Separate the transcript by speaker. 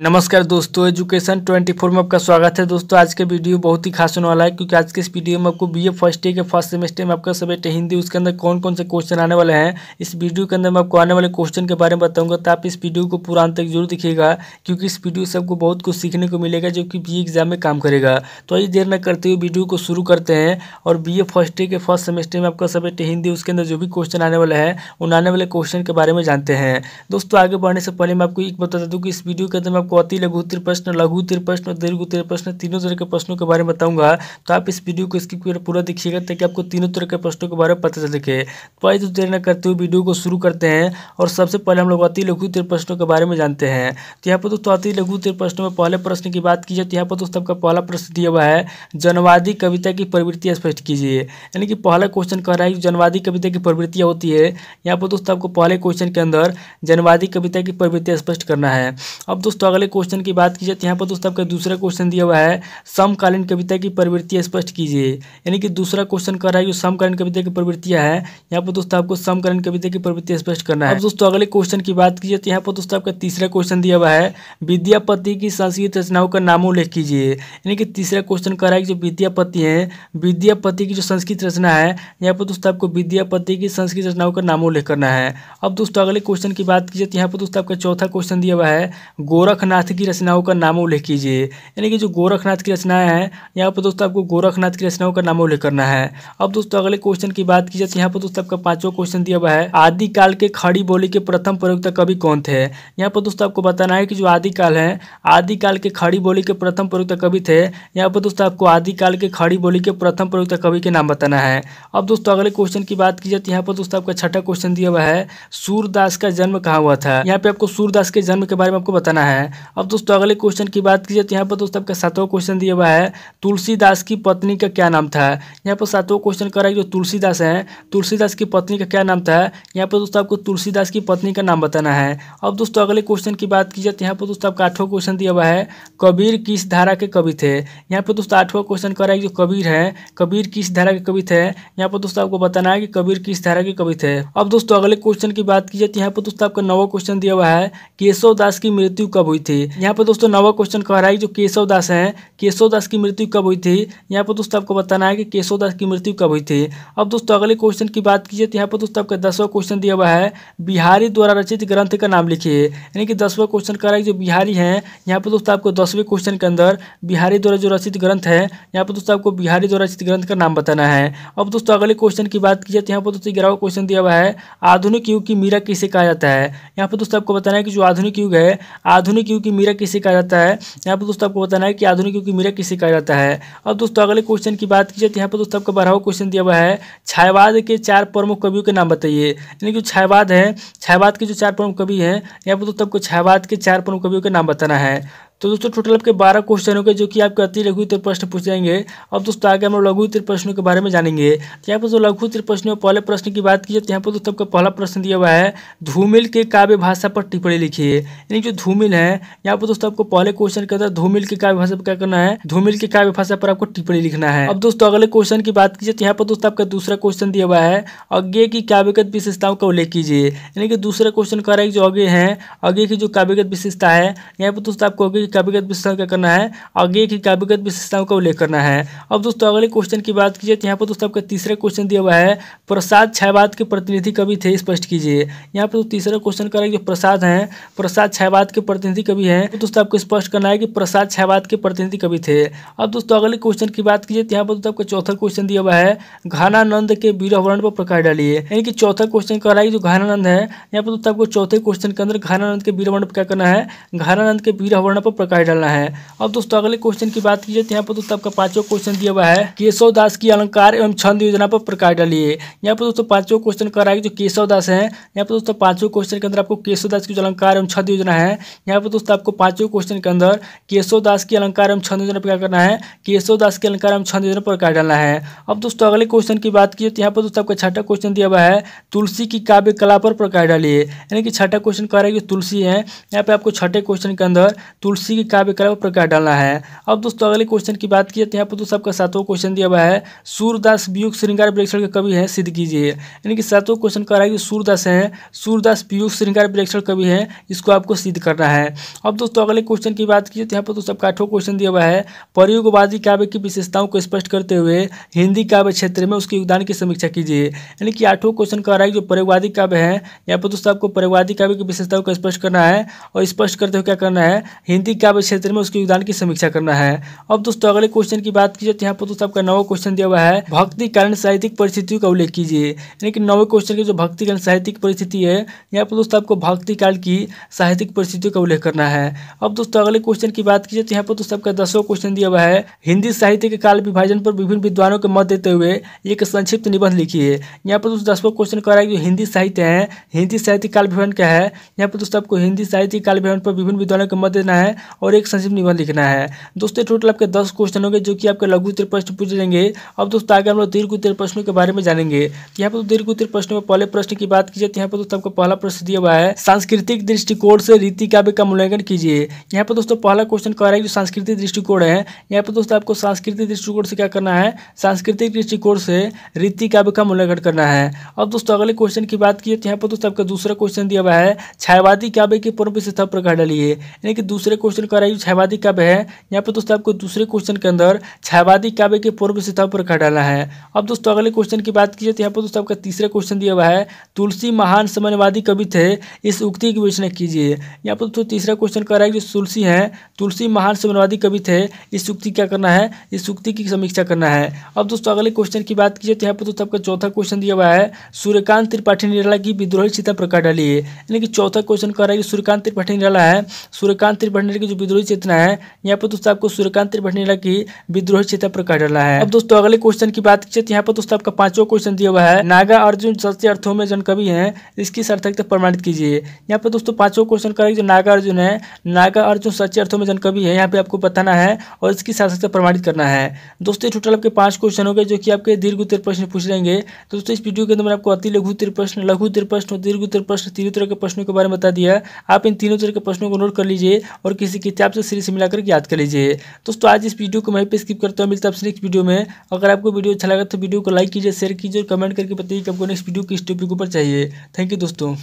Speaker 1: नमस्कार दोस्तों एजुकेशन 24 में आपका स्वागत है दोस्तों आज का वीडियो बहुत ही खास होने वाला है क्योंकि आज के इस वीडियो में आपको बीए फर्स्ट ईयर के फर्स्ट सेमेस्टर में आपका सब्जेक्ट हिंदी उसके अंदर कौन कौन से क्वेश्चन आने वाले हैं इस वीडियो के अंदर मैं आपको आने वाले क्वेश्चन के बारे में बताऊंगा तो आप इस वीडियो को पूरा अंत तक जरूर दिखेगा क्योंकि इस वीडियो से आपको बहुत कुछ सीखने को मिलेगा जो कि बी एग्जाम में काम करेगा तो आइए देर न करते हुए वीडियो को शुरू करते हैं और बी फर्स्ट ईयर के फर्स्ट सेमेस्टर में आपका सब्जेक्ट हिंदी उसके अंदर जो भी क्वेश्चन आने वाला है उन आने वाले क्वेश्चन के बारे में जानते हैं दोस्तों आगे बढ़ने से पहले मैं आपको एक बता दूँ कि इस वीडियो के अंदर आपको अति लघु उत्तर प्रश्न लघु उत्तर प्रश्न और दीर्घ उत्तर प्रश्न तीनों तरह के प्रश्नों के बारे में बताऊंगा तो आप इस वीडियो को स्किप कर पूरा देखिएगा ताकि आपको तीनों तरह के प्रश्नों के बारे में पता चल सके तो आइए तो देर न करते हुए वीडियो को शुरू करते हैं और सबसे पहले हम लोग अति लघु उत्तर प्रश्नों के बारे में जानते हैं तो यहाँ पर दोस्तों अति लघु उत्तर प्रश्नों में पहले प्रश्न की बात की जाए तो यहाँ पर दोस्तों आपका पहला प्रश्न दिया हुआ है जनवादी कविता की प्रवृत्ति स्पष्ट कीजिए यानी कि पहला क्वेश्चन कह रहा है कि जनवादी कविता की प्रवृत्तियाँ होती है यहाँ पर दोस्तों आपको पहले क्वेश्चन के अंदर जनवादी कविता की प्रवृत्ति स्पष्ट करना है अब दोस्तों अगले क्वेश्चन की बात की जाए तो यहाँ पर दोस्तों आपका दूसरा क्वेश्चन दिया हुआ है समकालीन कविता की प्रवृत्ति स्पष्ट कीजिए यानी कि दूसरा क्वेश्चन कर रहा है जो समकालीन कविता की प्रवृत्तियाँ है यहाँ पर दोस्तों आपको समकालीन कविता की प्रवृत्ति स्पष्ट करना है अब दोस्तों अगले क्वेश्चन की बात की जाए तो यहाँ पर दोस्तों आपका तीसरा क्वेश्चन दिया हुआ है विद्यापति की संस्कृत रचनाओं का उल्लेख कीजिए यानी कि तीसरा क्वेश्चन कर रहा है जो विद्यापति है विद्यापति की जो संस्कृत रचना है यहाँ पर दोस्तों आपको विद्यापति की संस्कृत रचनाओं का उल्लेख करना है अब दोस्तों अगले क्वेश्चन की बात की जाए तो यहाँ पर दोस्तों आपका चौथा क्वेश्चन दिया हुआ है गोरख गोरखनाथ की रचनाओं का नाम उल्लेख कीजिए यानी कि जो गोरखनाथ की रचनाएं हैं यहाँ पर दोस्तों आपको गोरखनाथ की रचनाओं का नाम उल्लेख करना है अब दोस्तों अगले क्वेश्चन की बात की जाए तो यहाँ पर दोस्तों आपका पांचवा क्वेश्चन दिया हुआ है आदिकाल के खड़ी बोली के प्रथम प्रयोगता कवि कौन थे यहाँ पर दोस्तों आपको बताना है कि जो आदिकाल है आदिकाल के खड़ी बोली के प्रथम प्रयोगता कवि थे यहाँ पर दोस्तों आपको आदिकाल के खड़ी बोली के प्रथम प्रयोगता कवि के नाम बताना है अब दोस्तों अगले क्वेश्चन की बात की जाए तो यहाँ पर दोस्तों आपका छठा क्वेश्चन दिया हुआ है सूरदास का जन्म कहाँ हुआ था यहाँ पे आपको सूरदास के जन्म के बारे में आपको बताना है अब दोस्तों अगले क्वेश्चन की बात की जाए तो यहाँ पर दोस्तों आपका सातवां क्वेश्चन दिया हुआ है तुलसीदास की पत्नी का क्या नाम था यहाँ पर सातवां क्वेश्चन कर रहा है जो तुलसीदास हैं तुलसीदास की पत्नी का क्या नाम था यहाँ पर दोस्तों आपको तुलसीदास की पत्नी का नाम बताना है अब दोस्तों अगले क्वेश्चन की बात की जाए तो यहाँ पर दोस्तों आपका आठवां क्वेश्चन दिया हुआ है कबीर किस धारा के कवि थे यहाँ पर दोस्तों आठवां क्वेश्चन कर रहा है जो कबीर हैं कबीर किस धारा के कवि थे यहाँ पर दोस्तों आपको बताना है कि कबीर किस धारा के कवि थे अब दोस्तों अगले क्वेश्चन की बात की जाए तो यहाँ पर दोस्तों आपका नवा क्वेश्चन दिया हुआ है केशव दास की मृत्यु कब हुई हुई थी यहाँ पर दोस्तों नवा क्वेश्चन कह रहा है जो केशव दास है केशव दास की मृत्यु कब हुई थी यहाँ पर दोस्तों आपको बताना है कि केशव दास की मृत्यु कब हुई थी अब दोस्तों अगले क्वेश्चन की बात कीजिए तो यहाँ पर दोस्तों आपका दसवा क्वेश्चन दिया हुआ है बिहारी द्वारा रचित ग्रंथ का नाम लिखिए यानी कि दसवा क्वेश्चन कह रहा है जो बिहारी है यहाँ पर दोस्तों आपको दसवें क्वेश्चन के अंदर बिहारी द्वारा जो रचित ग्रंथ है यहाँ पर दोस्तों आपको बिहारी द्वारा रचित ग्रंथ का नाम बताना है अब दोस्तों अगले क्वेश्चन की बात कीजिए तो यहाँ पर दोस्तों ग्यारहवा क्वेश्चन दिया हुआ है आधुनिक युग की मीरा किसे कहा जाता है यहाँ पर दोस्तों आपको बताना है कि जो आधुनिक युग है आधुनिक युग की मीरा किसे कहा जाता है यहाँ पर दोस्तों आपको बताना है कि आधुनिक युग की मीरा किसे कहा जाता है अब दोस्तों अगले क्वेश्चन की बात की जाए तो यहाँ पर दोस्तों आपका बारहवा क्वेश्चन दिया हुआ है छायावाद के चार प्रमुख कवियों के नाम बताइए यानी कि छायावाद है छायावाद के जो चार प्रमुख कवि हैं यहाँ पर दोस्तों आपको छायावाद के चार प्रमुख कवियों के नाम बताना है तो दोस्तों टोटल आपके बारह क्वेश्चन हो गए जो कि आपके अति उत्तर प्रश्न पूछ जाएंगे अब दोस्तों आगे हम लोग उत्तर प्रश्नों के बारे में जानेंगे तो यहाँ पर जो लघु उत्तर प्रश्न पहले प्रश्न की बात की जाए तो यहाँ पर दोस्तों आपका पहला प्रश्न दिया हुआ है धूमिल के काव्य भाषा पर टिप्पणी लिखिए यानी जो धूमिल है यहाँ पर दोस्तों आपको पहले क्वेश्चन के अंदर धूमिल की काव्य भाषा पर क्या करना है धूमिल की काव्य भाषा पर आपको टिप्पणी लिखना है अब दोस्तों अगले क्वेश्चन की बात की जाए तो यहाँ पर दोस्तों आपका दूसरा क्वेश्चन दिया हुआ है अज्ञे की काव्यगत विशेषताओं का उल्लेख कीजिए यानी कि दूसरा क्वेश्चन कह रहा है जो अगे है अगे की जो काव्यगत विशेषता है यहाँ पर दोस्तों आपको काव्यगत विशेषण क्या करना है आगे की काव्यगत विशेषताओं का उल्लेख करना है अब दोस्तों अगले क्वेश्चन की बात कीजिए तो यहाँ पर दोस्तों आपका तीसरा क्वेश्चन दिया हुआ है प्रसाद छायावाद के प्रतिनिधि कवि थे स्पष्ट कीजिए यहाँ पर तो तीसरा क्वेश्चन कर जो प्रसाद हैं प्रसाद छायावाद के प्रतिनिधि कवि हैं तो दोस्तों आपको स्पष्ट करना है कि प्रसाद छायावाद के प्रतिनिधि कवि थे अब दोस्तों अगले क्वेश्चन की बात कीजिए तो यहाँ पर दोस्तों आपका चौथा क्वेश्चन दिया हुआ है घानानंद के वीरवरण पर प्रकाश डालिए यानी कि चौथा क्वेश्चन कर रहा है जो घानानंद है यहाँ पर दोस्तों आपको चौथे क्वेश्चन के अंदर घानानंद के वीरवर्ण पर क्या करना है घानानंद के वीरवर्ण पर प्रकाश डालना है अब दोस्तों अगले क्वेश्चन की बात की जाए तो यहाँ पर दोस्तों आपका पांचवा क्वेश्चन दिया हुआ है केशव दास की अलंकार एवं छंद योजना पर प्रकाश डालिए यहाँ पर दोस्तों पांचवा क्वेश्चन कर रहा है जो केशव दास है यहाँ पर दोस्तों पांचवें क्वेश्चन के अंदर आपको केशव दास की अलंकार एवं छंद योजना है यहाँ पर दोस्तों आपको पांचवें क्वेश्चन के अंदर केशव दास की अलंकार एवं छंद योजना पर क्या करना है केशव दास की अलंकार एवं छंद योजना पर प्रकाश डालना है अब दोस्तों अगले क्वेश्चन की बात की तो यहाँ पर दोस्तों आपका छठा क्वेश्चन दिया हुआ है तुलसी की काव्य कला पर प्रकाश डालिए यानी कि छठा क्वेश्चन कर रहा है जो तुलसी है यहाँ पे आपको छठे क्वेश्चन के अंदर तुलसी उसी के काव्यकला पर क्या डालना है अब दोस्तों अगले क्वेश्चन की बात की जाए तो यहाँ पर दोस्तों आपका सातवां क्वेश्चन दिया हुआ है सूरदास पीयूक श्रृंगार प्रेक्षण के कवि हैं सिद्ध कीजिए यानी कि सातवां क्वेश्चन कह रहा है कि सूरदास हैं सूरदास पीयूक श्रृंगार प्रेक्षण कवि हैं इसको आपको सिद्ध करना है अब दोस्तों अगले क्वेश्चन की बात की जाए तो यहाँ पर दोस्तों आपका आठवां क्वेश्चन दिया हुआ है प्रयोगवादी काव्य की विशेषताओं को स्पष्ट करते हुए हिंदी काव्य क्षेत्र में उसके योगदान की समीक्षा कीजिए यानी कि आठवां क्वेश्चन कह रहा है जो प्रयोगवादी काव्य है यहाँ पर दोस्तों आपको प्रयोगवादी काव्य की विशेषताओं को स्पष्ट करना है और स्पष्ट करते हुए क्या करना है हिंदी साहित्यिक काव्य क्षेत्र में उसके योगदान की समीक्षा करना है अब दोस्तों अगले क्वेश्चन की बात की जाए तो यहाँ पर दोस्तों आपका नवा क्वेश्चन दिया हुआ है भक्ति कारण साहित्यिक परिस्थितियों का उल्लेख कीजिए यानी कि नवे क्वेश्चन की जो भक्ति कारण साहित्यिक परिस्थिति है यहाँ पर दोस्तों आपको भक्ति काल की साहित्यिक परिस्थितियों का उल्लेख करना है अब दोस्तों अगले क्वेश्चन की बात की जाए तो यहाँ पर दोस्तों आपका दसवा क्वेश्चन दिया हुआ है हिंदी साहित्य के काल विभाजन पर विभिन्न विद्वानों के मत देते हुए एक संक्षिप्त निबंध लिखिए यहाँ पर दोस्तों दसवा क्वेश्चन कह रहा हिंदी साहित्य है हिंदी साहित्य काल विभाजन क्या है यहाँ पर दोस्तों आपको हिंदी साहित्य काल विभाजन पर विभिन्न विद्वानों के मत देना है और एक संक्षिप्त निबंध लिखना है दोस्तों टोटल आपके दस क्वेश्चन होंगे जो कि आपके लघु उत्तर प्रश्न पूछे जाएंगे अब दोस्तों आगे हम लोग दीर्घ उत्तर प्रश्नों के बारे में जानेंगे यहाँ पर तो दीर्घ उत्तर प्रश्नों में पहले प्रश्न की बात की जाए तो यहाँ पर दोस्तों आपको पहला प्रश्न दिया हुआ है सांस्कृतिक दृष्टिकोण से रीति काव्य का मूल्यांकन कीजिए यहाँ पर दोस्तों पहला क्वेश्चन कह रहा है जो सांस्कृतिक दृष्टिकोण है यहाँ पर दोस्तों आपको सांस्कृतिक दृष्टिकोण से क्या करना है सांस्कृतिक दृष्टिकोण से रीति काव्य का मूल्यांकन करना है अब दोस्तों अगले क्वेश्चन की बात की तो यहाँ पर दोस्तों आपका दूसरा क्वेश्चन दिया हुआ है छायावादी काव्य की पूर्व विशेषता प्रकार डालिए यानी कि दूसरे क्वेश्चन रहा है छायावादी काव्य है यहाँ पर दोस्तों आपको दूसरे क्वेश्चन के अंदर छायावादी काव्य के पूर्व सिद्धा पर खड़ा डालना है अब दोस्तों अगले क्वेश्चन की बात की जाए तो यहाँ पर दोस्तों आपका तीसरा क्वेश्चन दिया हुआ है तुलसी महान समन्वयवादी कवि थे इस उक्ति की विवेचना कीजिए यहाँ पर दोस्तों तीसरा क्वेश्चन रहा है जो तुलसी है तुलसी महान समन्वयवादी कवि थे इस उक्ति क्या करना है इस उक्ति की समीक्षा करना है अब दोस्तों अगले क्वेश्चन की बात की जाए तो यहाँ पर दोस्तों आपका चौथा क्वेश्चन दिया हुआ है सूर्यकांत त्रिपाठी निराला की विद्रोही सीता प्रकार डाली है यानी कि चौथा क्वेश्चन रहा कराइए सूर्यकांत त्रिपाठी निराला है सूर्यकांत त्रिपाठी की जो विद्रोही चेतना है यहाँ पर दोस्तों आपको सूर्यकांत त्रिपाठीला की विद्रोही चेतना पर डाला है अब दोस्तों अगले क्वेश्चन की बात की यहाँ पर दोस्तों आपका पांचवा क्वेश्चन दिया हुआ है नागा अर्जुन सत्य अर्थों में जन कवि है इसकी सार्थकता प्रमाणित कीजिए यहाँ पर दोस्तों पांचवा क्वेश्चन करेंगे जो नागा अर्जुन है नागा अर्जुन सच्चे अर्थों में जन कवि है यहाँ पे आपको बताना है और इसकी सार्थकता प्रमाणित करना है दोस्तों टोटल आपके पांच क्वेश्चन हो गए जो कि आपके दीर्घ उत्तर प्रश्न पूछ लेंगे तो दोस्तों इस वीडियो के अंदर आपको अति लघु तिर प्रश्न लघु तिर प्रश्न दीर्घ उत्तर प्रश्न तीनों तरह के प्रश्नों के बारे में बता दिया आप इन तीनों तरह के प्रश्नों को नोट कर लीजिए और किसी बेसिक किताब से सीरीज से मिलाकर याद कर लीजिए दोस्तों आज इस वीडियो को मैं पे स्किप करता हूँ मिलता है नेक्स्ट वीडियो में अगर आपको वीडियो अच्छा लगा तो वीडियो को लाइक कीजिए शेयर कीजिए और कमेंट करके बताइए कि आपको नेक्स्ट वीडियो किस टॉपिक ऊपर चाहिए थैंक यू दोस्तों